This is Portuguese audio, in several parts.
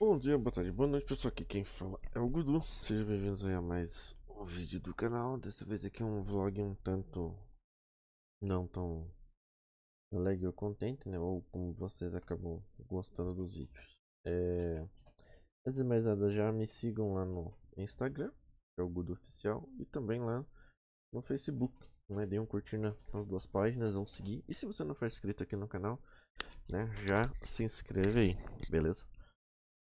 Bom dia, boa tarde, boa noite pessoal, aqui quem fala é o Gudu Sejam bem-vindos a mais um vídeo do canal Dessa vez aqui é um vlog um tanto não tão alegre ou contente, né? Ou como vocês acabam gostando dos vídeos é... Antes de mais nada, já me sigam lá no Instagram, que é o Gudu Oficial E também lá no Facebook, né? Deem um curtir nas duas páginas, vão seguir E se você não for inscrito aqui no canal, né? Já se inscreve aí, beleza?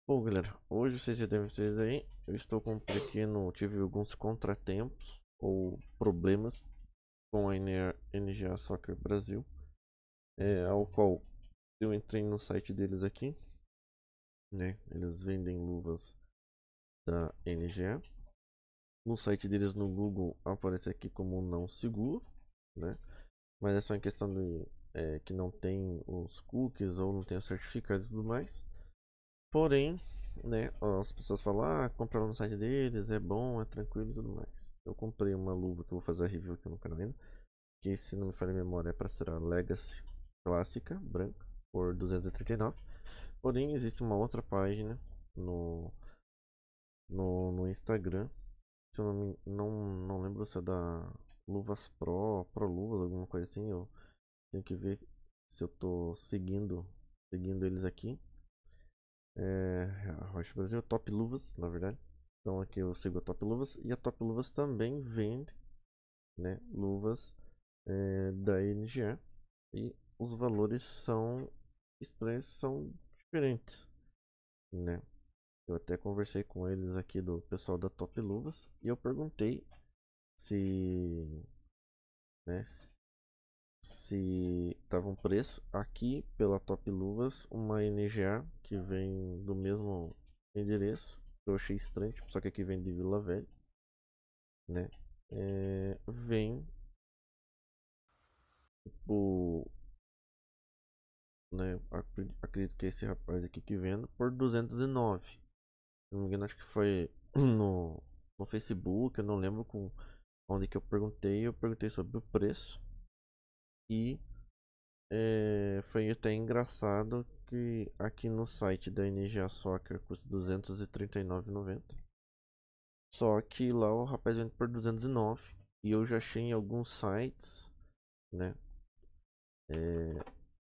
Bom, galera, hoje vocês já devem ter visto aí, eu estou com um pequeno, tive alguns contratempos ou problemas com a NGA Soccer Brasil, é, ao qual eu entrei no site deles aqui, né, eles vendem luvas da NGA, no site deles no Google aparece aqui como não seguro, né, mas é só em questão de é, que não tem os cookies ou não tem o certificado e tudo mais, Porém, né, as pessoas falam, ah, comprar no site deles, é bom, é tranquilo e tudo mais. Eu comprei uma luva que eu vou fazer a review aqui no canal ainda. Que se não me falha a memória é para ser a Legacy Clássica, branca, por 239. Porém, existe uma outra página no, no, no Instagram. Se eu não, me, não, não lembro se é da Luvas Pro, Pro Luvas, alguma coisa assim. Eu tenho que ver se eu tô seguindo, seguindo eles aqui é, Rocha Brasil, é Top Luvas, na verdade. Então aqui eu sigo a Top Luvas e a Top Luvas também vende né, luvas é, da NGA e os valores são estranhos, são diferentes, né? Eu até conversei com eles aqui do pessoal da Top Luvas e eu perguntei se né, se estava um preço aqui pela Top Luvas uma NGA que vem do mesmo endereço. Que eu achei estranho, tipo, só que aqui vem de Vila Velha. Né? É, vem tipo, né, acredito que é esse rapaz aqui que vende por 209. Se não me engano, acho que foi no, no Facebook, eu não lembro com onde que eu perguntei, eu perguntei sobre o preço. E é, foi até engraçado que aqui no site da NGA Soccer custa 239,90. Só que lá o rapaz vende por 209 e eu já achei em alguns sites, né, é,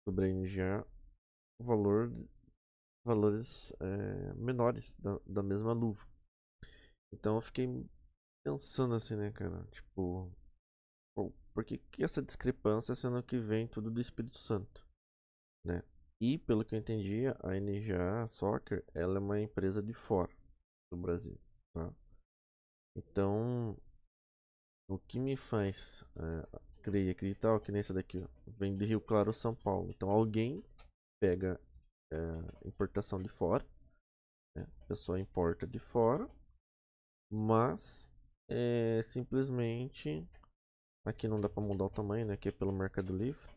sobre a NGA, valor, valores é, menores da, da mesma luva. Então eu fiquei pensando assim, né, cara, tipo, por que, que essa discrepância sendo que vem tudo do Espírito Santo, né? E, pelo que eu entendi, a NGA Soccer ela é uma empresa de fora do Brasil. Tá? Então, o que me faz é, crer e acreditar, que nesse daqui, ó, vem de Rio Claro, São Paulo. Então, alguém pega é, importação de fora, né? a pessoa importa de fora, mas é, simplesmente aqui não dá para mudar o tamanho, né? aqui é pelo Mercado Livre.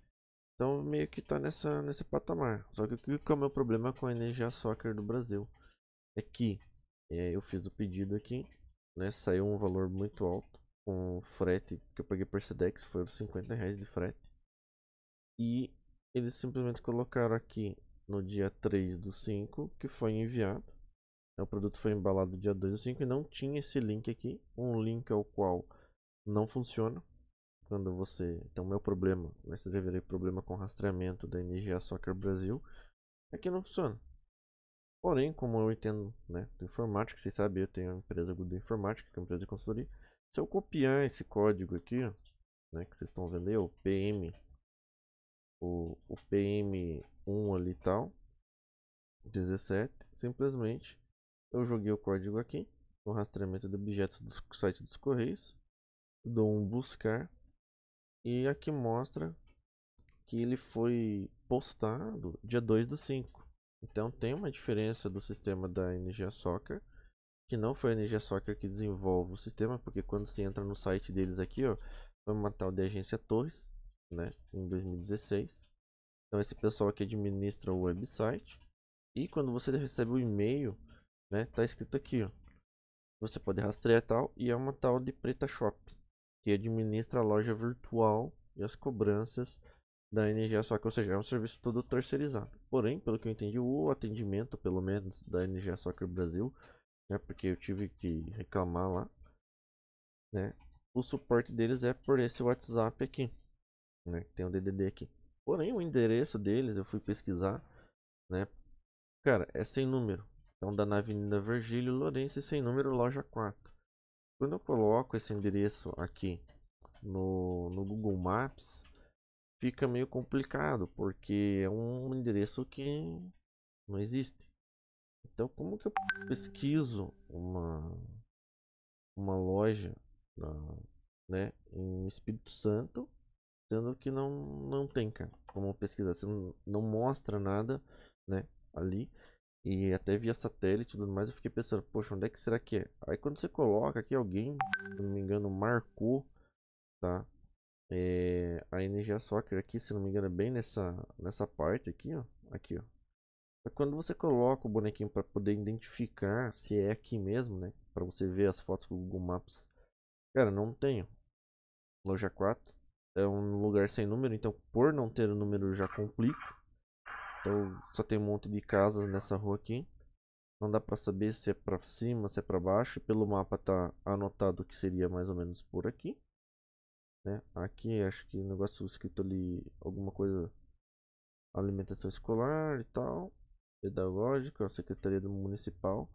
Então meio que tá nessa, nesse patamar. Só que o que é o meu problema com a Energia Soccer do Brasil? É que é, eu fiz o pedido aqui, né? Saiu um valor muito alto. Com frete que eu paguei por Sedex foram 50 reais de frete. E eles simplesmente colocaram aqui no dia 3 do 5 que foi enviado. É, o produto foi embalado dia 2 do 5 e não tinha esse link aqui. Um link ao qual não funciona quando você. Então, meu problema, você deveria problema com rastreamento da NGA Soccer Brasil, é que não funciona. Porém, como eu entendo né, do informático vocês sabem, eu tenho a empresa Gudu Informática, que é uma empresa de consultoria. Se eu copiar esse código aqui, né, que vocês estão vendo ali, o PM, o, o PM1 ali tal, 17, simplesmente eu joguei o código aqui, no rastreamento de objetos do site dos Correios, dou um buscar, e aqui mostra que ele foi postado dia 2 do 5. Então tem uma diferença do sistema da Energia Soccer, que não foi a Energia Soccer que desenvolve o sistema, porque quando você entra no site deles aqui, ó, foi uma tal de agência Torres, né, em 2016. Então esse pessoal que administra o website. E quando você recebe o e-mail, né, tá escrito aqui, ó. Você pode rastrear tal e é uma tal de Preta Shop que administra a loja virtual e as cobranças da NGA, só que, ou seja, é um serviço todo terceirizado. Porém, pelo que eu entendi, o atendimento, pelo menos, da NGA Soccer Brasil, né, porque eu tive que reclamar lá, né, o suporte deles é por esse WhatsApp aqui, né, que tem o um DDD aqui. Porém, o endereço deles, eu fui pesquisar, né, cara, é sem número. Então, da na Avenida Virgílio Lourenço, sem número, loja 4. Quando eu coloco esse endereço aqui no, no Google Maps, fica meio complicado, porque é um endereço que não existe. Então, como que eu pesquiso uma, uma loja na, né, em Espírito Santo, sendo que não, não tem, cara, como pesquisar. Você não, não mostra nada né, ali. E até via satélite e tudo mais, eu fiquei pensando, poxa, onde é que será que é? Aí quando você coloca aqui, alguém, se não me engano, marcou, tá? É, a energia soccer aqui, se não me engano, é bem nessa, nessa parte aqui, ó. Aqui, ó. É quando você coloca o bonequinho para poder identificar se é aqui mesmo, né? Para você ver as fotos com o Google Maps. Cara, não tenho. Loja 4 é um lugar sem número, então por não ter o número já complica então só tem um monte de casas nessa rua aqui. Não dá pra saber se é pra cima, se é pra baixo. Pelo mapa tá anotado que seria mais ou menos por aqui. Né? Aqui acho que o negócio escrito ali, alguma coisa... Alimentação escolar e tal. Pedagógica, Secretaria Municipal.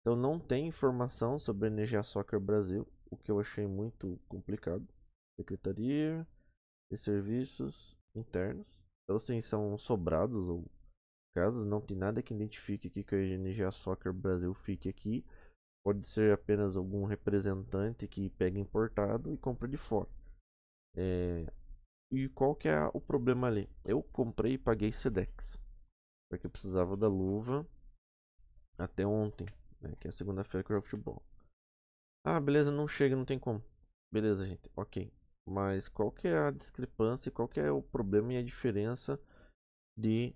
Então não tem informação sobre a Energia Soccer Brasil, o que eu achei muito complicado. Secretaria de Serviços Internos elas então, assim, são sobrados ou casas, não tem nada que identifique aqui que a GNG Soccer Brasil fique aqui. Pode ser apenas algum representante que pega importado e compra de fora. É... E qual que é o problema ali? Eu comprei e paguei Sedex, porque eu precisava da luva até ontem, né, que é segunda-feira que eu futebol. Ah, beleza, não chega, não tem como. Beleza, gente, ok. Mas qual que é a discrepância, e qual que é o problema e a diferença de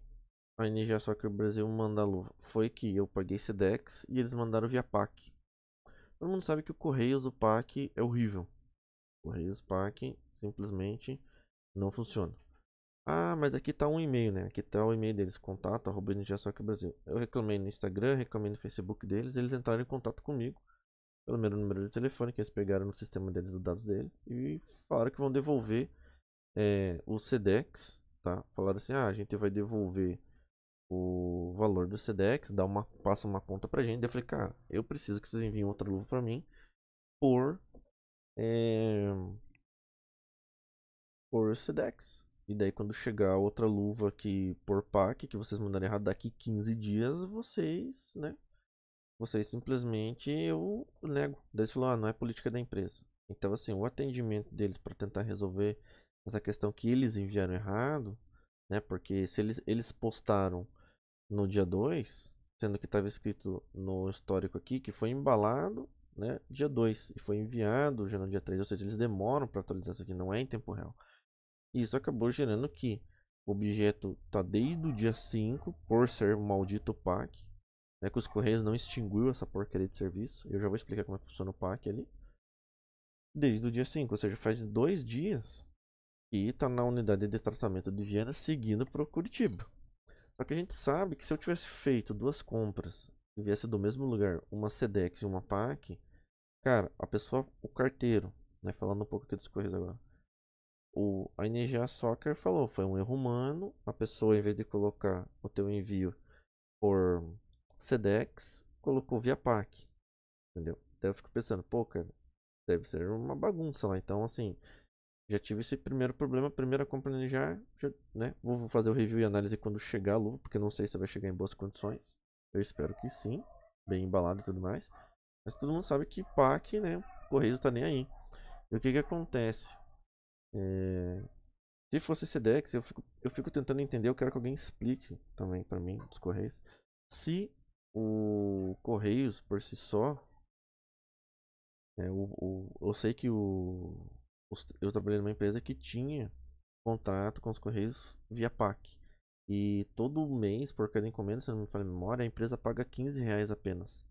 a NGA Soccer Brasil mandar luva? Foi que eu paguei Sedex e eles mandaram via PAC. Todo mundo sabe que o Correios, o PAC é horrível. Correios PAC simplesmente não funciona. Ah, mas aqui tá um e-mail, né? Aqui tá o e-mail deles, contato, arroba Brasil. Eu reclamei no Instagram, reclamei no Facebook deles, eles entraram em contato comigo pelo meu número de telefone que eles pegaram no sistema deles, os dados dele, e falaram que vão devolver é, o SEDEX, tá? Falaram assim, ah, a gente vai devolver o valor do SEDEX, dá uma, passa uma conta pra gente. Daí eu falei, cara, eu preciso que vocês enviem outra luva pra mim por, é, por SEDEX. E daí quando chegar outra luva aqui por PAC, que vocês mandarem errado daqui 15 dias, vocês, né, vocês simplesmente eu nego. Daí eles ah, não é política da empresa. Então, assim, o atendimento deles para tentar resolver essa questão que eles enviaram errado, né? Porque se eles, eles postaram no dia 2, sendo que estava escrito no histórico aqui que foi embalado, né, dia 2 e foi enviado já no dia 3, ou seja, eles demoram para atualizar isso aqui, não é em tempo real. E isso acabou gerando que o objeto tá desde o dia 5 por ser maldito pack é que os Correios não extinguiu essa porcaria de serviço. Eu já vou explicar como é que funciona o PAC ali. Desde o dia 5, ou seja, faz dois dias que está na unidade de tratamento de Viena, seguindo para Curitiba. Só que a gente sabe que se eu tivesse feito duas compras e viesse do mesmo lugar, uma Sedex e uma PAC, cara, a pessoa, o carteiro, né, falando um pouco aqui dos Correios agora, o, a NGA Soccer falou, foi um erro humano, a pessoa em vez de colocar o teu envio por SEDEX colocou via PAC. Entendeu? Daí então, eu fico pensando, pô, cara, deve ser uma bagunça lá. Então, assim, já tive esse primeiro problema, primeira compra já, já né? Vou fazer o review e análise quando chegar a luva, porque não sei se vai chegar em boas condições. Eu espero que sim, bem embalado e tudo mais. Mas todo mundo sabe que PAC, né? Correios tá nem aí. E o que que acontece? É... Se fosse SEDEX, eu fico, eu fico tentando entender, eu quero que alguém explique também para mim dos Correios. Se o Correios por si só. É, o, o, eu sei que o, os, eu trabalhei numa empresa que tinha contrato com os Correios via PAC. E todo mês, por cada encomenda, se não me falha a memória, a empresa paga 15 reais apenas.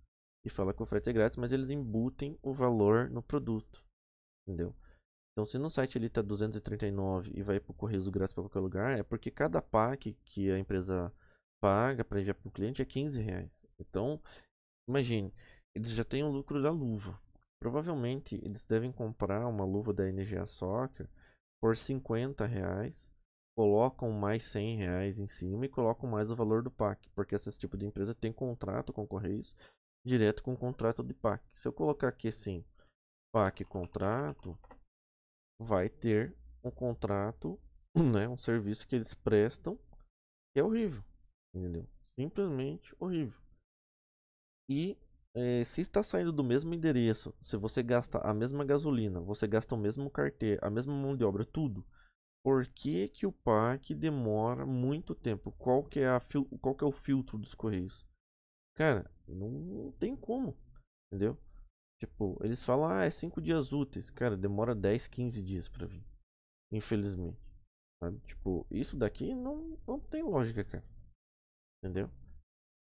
E fala que o frete é grátis, mas eles embutem o valor no produto. Entendeu? Então, se no site ele está 239 e vai para o Correios do Grátis para qualquer lugar, é porque cada PAC que a empresa paga para enviar para o cliente é 15 reais. Então, imagine, eles já têm o lucro da luva. Provavelmente eles devem comprar uma luva da NGA Soccer por 50 reais, colocam mais 100 reais em cima e colocam mais o valor do PAC, porque esse tipo de empresa tem contrato com Correios direto com o contrato de PAC. Se eu colocar aqui assim, PAC contrato, vai ter um contrato, né, um serviço que eles prestam que é horrível. Entendeu? Simplesmente horrível. E é, se está saindo do mesmo endereço, se você gasta a mesma gasolina, você gasta o mesmo carteiro, a mesma mão de obra, tudo. Por que, que o PAC demora muito tempo? Qual que, é a qual que é o filtro dos Correios? Cara, não, tem como. Entendeu? Tipo, eles falam, ah, é 5 dias úteis. Cara, demora 10, 15 dias pra vir. Infelizmente. Sabe? Tipo, isso daqui não, não tem lógica, cara. Entendeu?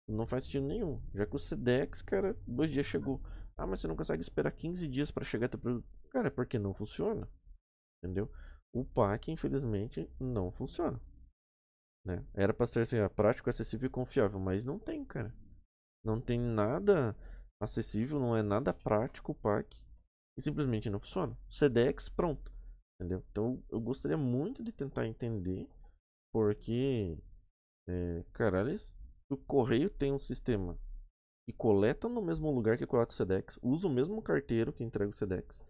Não faz sentido nenhum. Já que o Sedex, cara, dois dias chegou. Ah, mas você não consegue esperar 15 dias para chegar teu produto. Cara, é porque não funciona. Entendeu? O PAC, infelizmente, não funciona. Né? Era para ser assim, é prático, acessível e confiável, mas não tem, cara. Não tem nada acessível, não é nada prático o PAC. E simplesmente não funciona. CDX, pronto. Entendeu? Então eu gostaria muito de tentar entender porque é, caralho, o correio tem um sistema que coleta no mesmo lugar que coleta o SEDEX, usa o mesmo carteiro que entrega o SEDEX,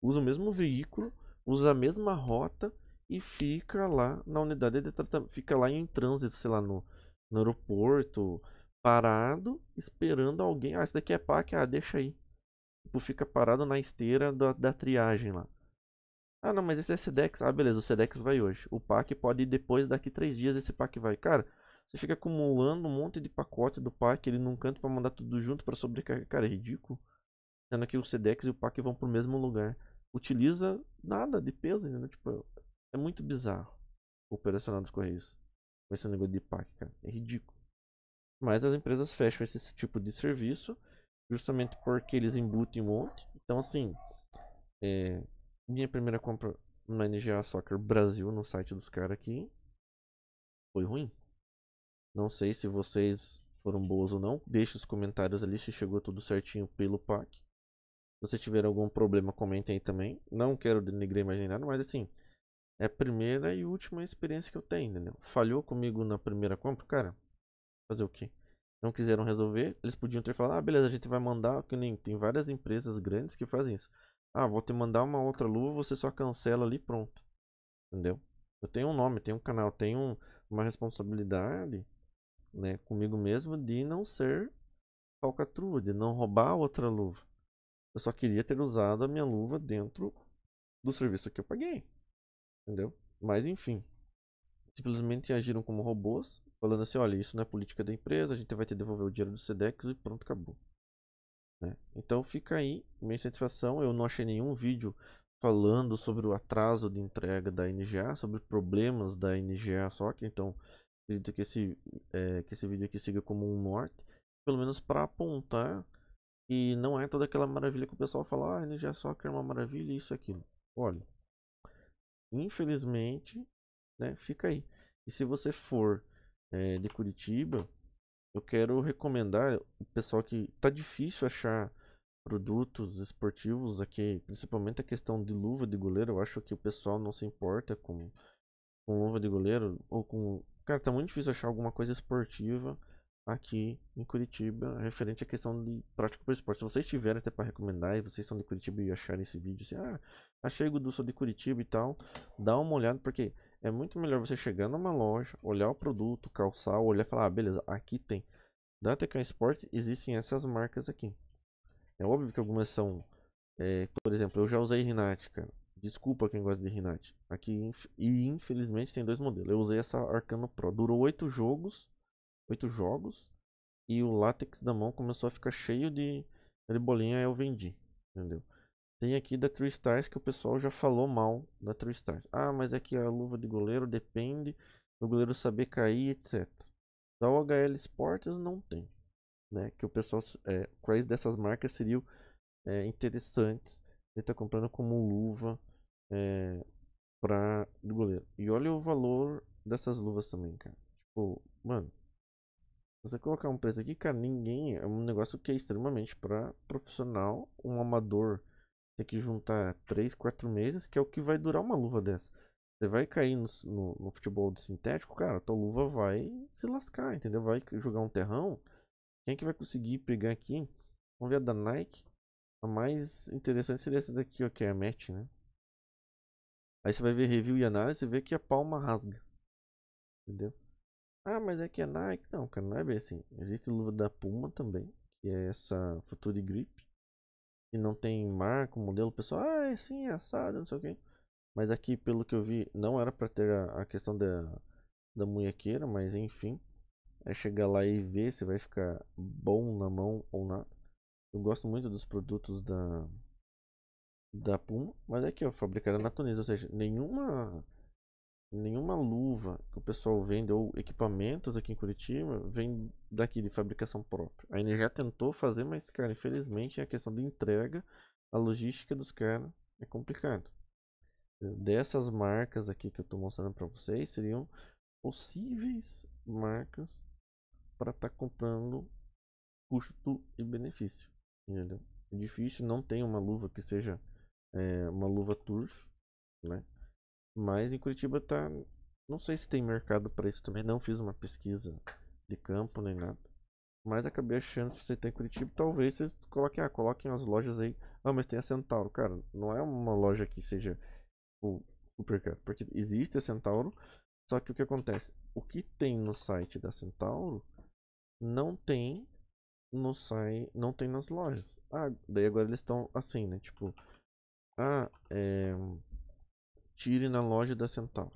usa o mesmo veículo, usa a mesma rota e fica lá na unidade de tratamento, fica lá em trânsito, sei lá, no, no aeroporto, parado, esperando alguém. Ah, esse daqui é PAC, ah, deixa aí. Tipo, fica parado na esteira da, da triagem lá. Ah, não, mas esse é SEDEX. Ah, beleza, o SEDEX vai hoje. O PAC pode ir depois, daqui três dias esse PAC vai. Cara, você fica acumulando um monte de pacote do pack ele num canto para mandar tudo junto para sobrecarregar. Cara, é ridículo. Sendo que o Sedex e o pack vão pro mesmo lugar. Utiliza nada de peso, entendeu? Tipo, é muito bizarro operacional dos Correios. Com esse negócio de pack, cara. É ridículo. Mas as empresas fecham esse tipo de serviço justamente porque eles embutem um monte. Então, assim, é, minha primeira compra na NGA Soccer Brasil, no site dos caras aqui, foi ruim. Não sei se vocês foram boas ou não. Deixe os comentários ali se chegou tudo certinho pelo pack. Se vocês tiverem algum problema, comentem aí também. Não quero denegrir mais nem nada, mas assim, é a primeira e última experiência que eu tenho, entendeu? Falhou comigo na primeira compra, cara. Fazer o quê? Não quiseram resolver, eles podiam ter falado, ah, beleza, a gente vai mandar, que nem tem várias empresas grandes que fazem isso. Ah, vou te mandar uma outra luva, você só cancela ali pronto. Entendeu? Eu tenho um nome, tenho um canal, tenho uma responsabilidade né, comigo mesmo de não ser falcatrua, de não roubar outra luva. Eu só queria ter usado a minha luva dentro do serviço que eu paguei. Entendeu? Mas enfim. Simplesmente agiram como robôs, falando assim: olha, isso não é política da empresa, a gente vai ter que devolver o dinheiro do SEDEX e pronto, acabou. Né? Então fica aí minha satisfação. Eu não achei nenhum vídeo falando sobre o atraso de entrega da NGA, sobre problemas da NGA só que então Acredito que esse, é, que esse vídeo aqui siga como um norte, pelo menos para apontar e não é toda aquela maravilha que o pessoal fala, ah, energia só é uma maravilha, isso e aquilo. Olha, infelizmente, né, fica aí. E se você for é, de Curitiba, eu quero recomendar o pessoal que tá difícil achar produtos esportivos aqui, principalmente a questão de luva de goleiro. Eu acho que o pessoal não se importa com, com luva de goleiro ou com Cara, tá muito difícil achar alguma coisa esportiva aqui em Curitiba referente à questão de prática por esporte. Se vocês tiverem até para recomendar e vocês são de Curitiba e acharem esse vídeo assim, ah, achei Gudu, sou de Curitiba e tal, dá uma olhada, porque é muito melhor você chegar numa loja, olhar o produto, calçar, olhar e falar, ah, beleza, aqui tem. Da Tecan é Sport existem essas marcas aqui. É óbvio que algumas são, é, por exemplo, eu já usei Rinatica, Desculpa quem gosta de Rinat. Aqui, inf e infelizmente, tem dois modelos. Eu usei essa Arcano Pro. Durou oito jogos. Oito jogos. E o látex da mão começou a ficar cheio de, de bolinha. eu vendi. Entendeu? Tem aqui da True Stars que o pessoal já falou mal da True Stars. Ah, mas é que a luva de goleiro depende do goleiro saber cair, etc. Da OHL Sports não tem. Né? Que o pessoal. É, quais dessas marcas seriam é, interessantes? Ele tá comprando como luva é, pra, do goleiro. E olha o valor dessas luvas também, cara. Tipo, mano, você colocar um preço aqui, cara, ninguém. É um negócio que é extremamente pra profissional, um amador. Tem que juntar 3, 4 meses, que é o que vai durar uma luva dessa. Você vai cair no, no, no futebol de sintético, cara, tua luva vai se lascar, entendeu? Vai jogar um terrão. Quem é que vai conseguir pegar aqui? Vamos ver a da Nike. A mais interessante seria essa daqui, ó, que é a Match, né? Aí você vai ver review e análise e vê que a palma rasga. Entendeu? Ah, mas é que é Nike. Não, cara, não é bem assim. Existe luva da Puma também, que é essa Future Grip. Que não tem marca, modelo. O pessoal, ah, é sim, é assado, não sei o quê. Mas aqui, pelo que eu vi, não era pra ter a, a questão da, da munhequeira, mas enfim. É chegar lá e ver se vai ficar bom na mão ou não. Eu gosto muito dos produtos da, da Puma, mas é que é fabricada na Tunísia, ou seja, nenhuma nenhuma luva que o pessoal vende ou equipamentos aqui em Curitiba vem daqui de fabricação própria. A Energia tentou fazer, mas cara, infelizmente a questão de entrega, a logística dos caras é complicado. Dessas marcas aqui que eu estou mostrando para vocês seriam possíveis marcas para estar tá comprando custo e benefício. Entendeu? É difícil, não tem uma luva que seja é, uma luva turf, né? Mas em Curitiba tá. Não sei se tem mercado para isso também. Não fiz uma pesquisa de campo nem nada. Mas acabei achando se você tem tá em Curitiba, talvez vocês coloquem, ah, coloquem as lojas aí. Ah, mas tem a Centauro. Cara, não é uma loja que seja o Supercar. Porque existe a Centauro. Só que o que acontece? O que tem no site da Centauro não tem no site. Não tem nas lojas. Ah, daí agora eles estão assim, né? Tipo, ah, é... Tire na loja da Centauro.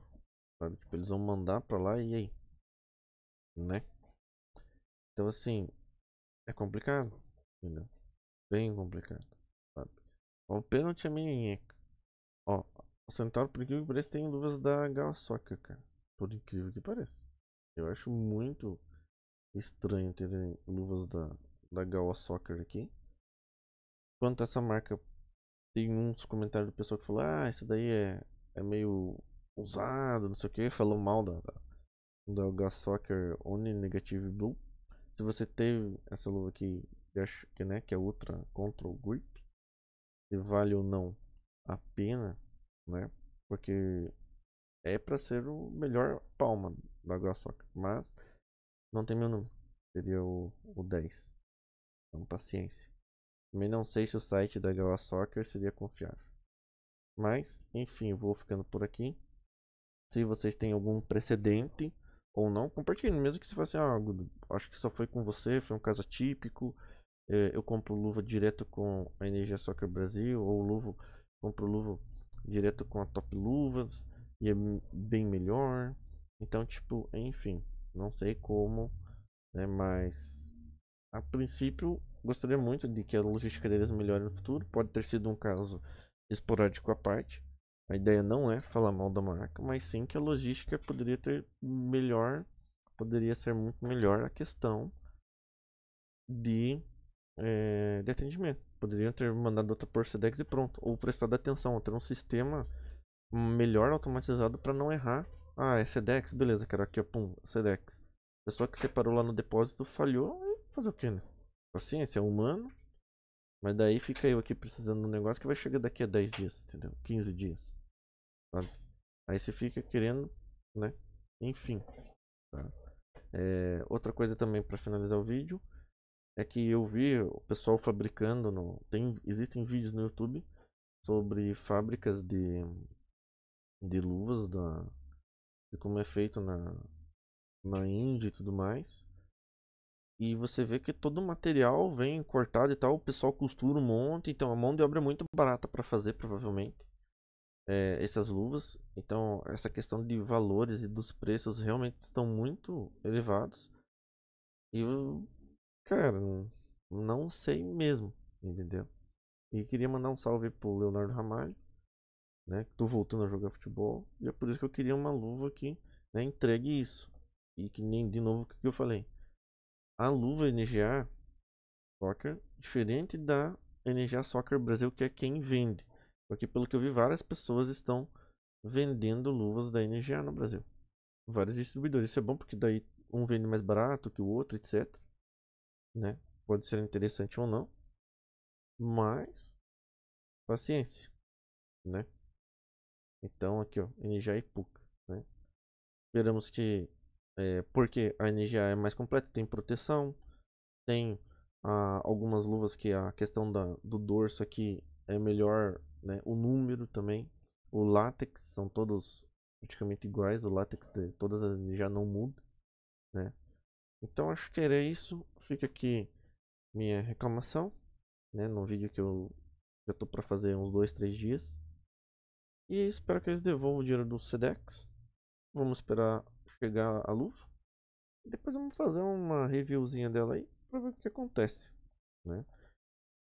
Sabe? Tipo, eles vão mandar pra lá e aí. Né? Então, assim, é complicado. Entendeu? Bem complicado. Sabe? O pênalti é minheca. Ó, o Centauro, por incrível que pareça, tem luvas da Galsoca, cara. Por incrível que pareça. Eu acho muito estranho terem luvas da, da Gawa Soccer aqui. Quanto essa marca tem uns comentários do pessoal que falou: Ah, isso daí é, é meio usado, não sei o que. Falou mal da, da Elga Soccer Only Negative Blue. Se você teve essa luva aqui, que, né, que é Ultra Control Grip, se vale ou não a pena, né? Porque é para ser o melhor palma da Elga Soccer, mas não tem meu número. Seria o, o 10. Então, paciência. Também não sei se o site da Gala Soccer seria confiável. Mas, enfim, vou ficando por aqui. Se vocês têm algum precedente ou não, compartilhem. Mesmo que se fosse algo, ah, acho que só foi com você, foi um caso atípico. Eh, eu compro luva direto com a Energia Soccer Brasil, ou luva, compro luva direto com a Top Luvas, e é bem melhor. Então, tipo, enfim, não sei como, né, mas a princípio, gostaria muito de que a logística deles melhore no futuro. Pode ter sido um caso esporádico à parte. A ideia não é falar mal da marca, mas sim que a logística poderia ter melhor, poderia ser muito melhor a questão de, é, de atendimento. Poderiam ter mandado outra por SEDEX e pronto. Ou prestado atenção, ter um sistema melhor automatizado para não errar. Ah, é SEDEX, beleza, quero aqui ó, pum, SEDEX. pessoa que separou lá no depósito falhou, Fazer o quê, né? Paciência, é humano. Mas daí fica eu aqui precisando de um negócio que vai chegar daqui a 10 dias, entendeu? 15 dias. Sabe? Aí você fica querendo, né? Enfim. Tá? É, outra coisa também para finalizar o vídeo é que eu vi o pessoal fabricando no tem existem vídeos no YouTube sobre fábricas de de luvas da de como é feito na na Índia e tudo mais e você vê que todo o material vem cortado e tal, o pessoal costura um monte, então a mão de obra é muito barata para fazer, provavelmente, é, essas luvas. Então, essa questão de valores e dos preços realmente estão muito elevados. E, cara, não sei mesmo, entendeu? E queria mandar um salve pro Leonardo Ramalho, né? Que tô voltando a jogar futebol. E é por isso que eu queria uma luva que né, entregue isso. E que nem, de novo, o que eu falei a luva NGA Soccer, diferente da NGA Soccer Brasil, que é quem vende. Porque pelo que eu vi, várias pessoas estão vendendo luvas da NGA no Brasil. Vários distribuidores. Isso é bom porque daí um vende mais barato que o outro, etc. Né? Pode ser interessante ou não. Mas paciência, né? Então aqui, ó, NGA e PUC, né? Esperamos que é, porque a energia é mais completa, tem proteção, tem ah, algumas luvas que a questão da, do dorso aqui é melhor, né? O número também, o látex, são todos praticamente iguais, o látex de todas as já não muda, né? Então acho que era isso, fica aqui minha reclamação, né? No vídeo que eu já tô para fazer uns dois, três dias. E espero que eles devolvam o dinheiro do Sedex. Vamos esperar chegar à luva. depois vamos fazer uma reviewzinha dela aí para ver o que acontece, né?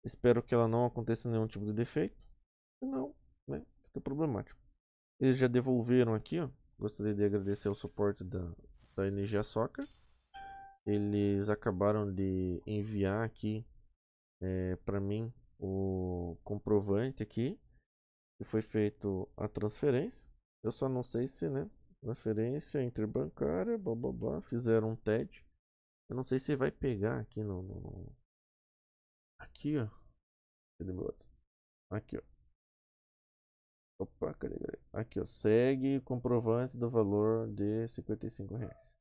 Espero que ela não aconteça nenhum tipo de defeito, senão, né, fica problemático. Eles já devolveram aqui, ó. Gostaria de agradecer o suporte da, da Energia Soccer. Eles acabaram de enviar aqui é, para mim o comprovante aqui que foi feito a transferência. Eu só não sei se, né, Transferência interbancária, blá, blá, blá. Fizeram um TED. Eu não sei se vai pegar aqui no. no... Aqui, ó. Aqui, ó. Opa, cadê, cadê? Aqui, ó. Segue comprovante do valor de 55 reais.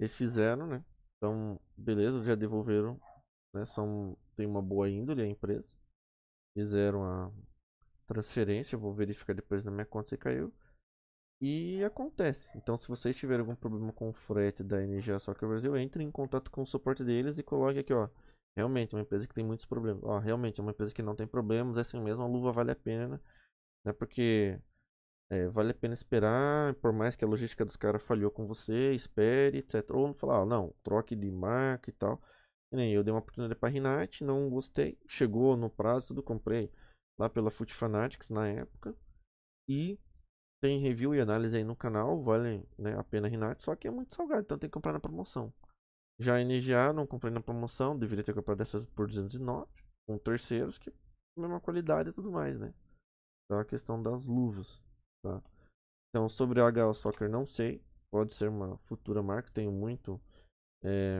Eles fizeram, né? Então, beleza, já devolveram. Né? São, tem uma boa índole a empresa. Fizeram a transferência. Vou verificar depois na minha conta se caiu. E acontece. Então, se vocês tiverem algum problema com o frete da Energia Soccer Brasil, entre em contato com o suporte deles e coloque aqui, ó. Realmente, é uma empresa que tem muitos problemas. Ó, realmente, é uma empresa que não tem problemas. É assim mesmo, a luva vale a pena, né? Porque é, vale a pena esperar, por mais que a logística dos caras falhou com você, espere, etc. Ou não falar, ó, não, troque de marca e tal. E nem eu dei uma oportunidade pra Rinat, não gostei. Chegou no prazo, tudo comprei lá pela Foot Fanatics na época. E tem review e análise aí no canal, vale né, a pena Renate, só que é muito salgado, então tem que comprar na promoção. Já a NGA não comprei na promoção, deveria ter comprado dessas por 209, com terceiros, que mesma qualidade e tudo mais, né? Então a questão das luvas, tá? Então sobre a HL Soccer não sei, pode ser uma futura marca, tenho muito... É,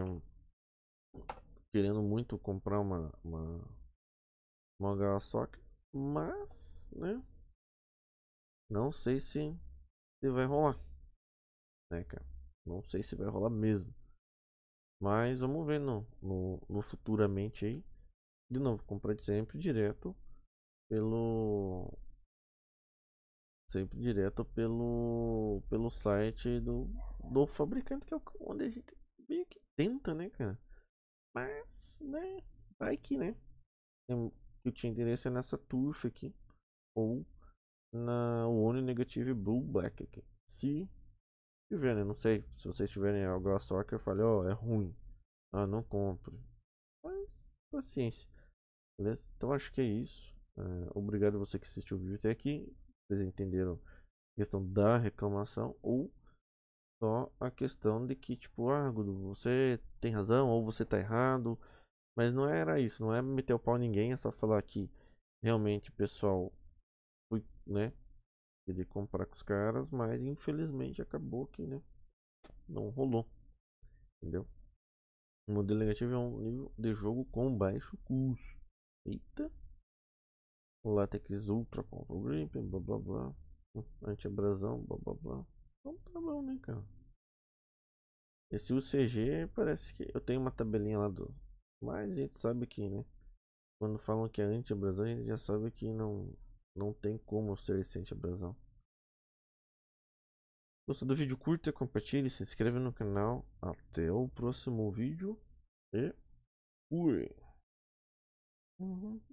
querendo muito comprar uma, uma, uma HL Soccer, mas, né? Não sei se, se vai rolar. Né, cara? Não sei se vai rolar mesmo. Mas vamos ver no, no, no futuramente aí. De novo, comprar sempre direto pelo. Sempre direto pelo. Pelo site do, do fabricante, que é onde a gente meio que tenta, né, cara? Mas, né? Vai que, né? Eu, eu tinha interesse é nessa turfa aqui. Ou na One Negative Blue Black aqui. Se tiver, né? Não sei. Se vocês tiverem algo a só que eu falei, ó, oh, é ruim. Ah, não compre. Mas, paciência. Beleza? Então acho que é isso. É, obrigado a você que assistiu o vídeo até aqui. Vocês entenderam a questão da reclamação ou só a questão de que, tipo, ah, Gudu, você tem razão ou você tá errado. Mas não era isso, não é meter o pau em ninguém, é só falar que realmente, pessoal, né? Queria comprar com os caras, mas infelizmente acabou que, né? Não rolou. Entendeu? O modelo negativo é um nível de jogo com baixo custo. Eita! Latex Ultra contra o Grip, blá blá blá. Anti-abrasão, blá blá blá. Então tá bom, né, cara? Esse UCG parece que. Eu tenho uma tabelinha lá do. Mas a gente sabe que, né? Quando falam que é anti-abrasão, a gente já sabe que não. Não tem como ser recente, Brasão. Gostou do vídeo? Curta, compartilhe, se inscreve no canal. Até o próximo vídeo. E fui! Uhum.